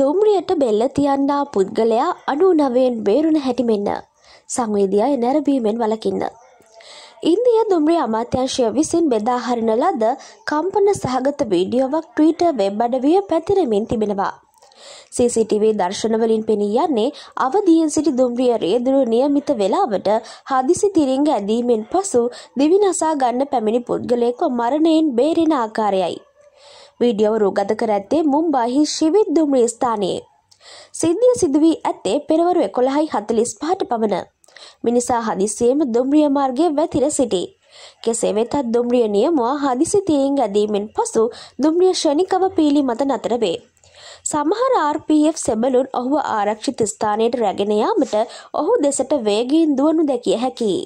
දුම්රියට බෙල්ල තියන්නා පුද්ගලයා අනු නවයෙන් බේරුණ හැටි මෙන්න. සංවේදියා එනැරබීමෙන් වලකින්න. ඉන්දිය දුම්රිය අමාත්‍යංශය විසින් බෙදාහරින ලද කම්පන සහගත වීඩියෝවක් ට්‍රීට වෙබ් අඩවිය පැතිරමින් තිබෙනවා. CCTV දර්ශනවලින් පෙනී යන්නේ අවදියෙන් සිටි දුම්රිය රේදුරු නියමිත වෙලාවට හදිසි තිරින්ග ඇදීමෙන් පසු දිවිනසා ගන්න පැමිණි පුද්ගලයෙක්ව මරණයෙන් බේරෙන ආකාරයයි. වීඩියෝ රූගත කර ඇත්තේ මුම්බාහි ශිවිත් දුම්රිය ස්ථානයේ. සිද්ධිය සිදුවී ඇත්තේ පෙරවරු එකොළහයි හතලිස් පහට පමණ. මිනිසා හදිසියේම දුම්රිය මාර්ගය වැතිර සිටි. කෙසේ වෙතත් දුම්රිය නියමුවා හදිසි තීරින් ඇදීමෙන් පසු දුම්රිය ෂණිකව පීලි මත නතර වේ. සමහර RPF සෙබලුන් ඔහුව ආරක්ෂිත ස්ථානයට රැගෙන යාමට ඔහු දෙසට වේගයෙන් දුවනු දැකිය හැකියි.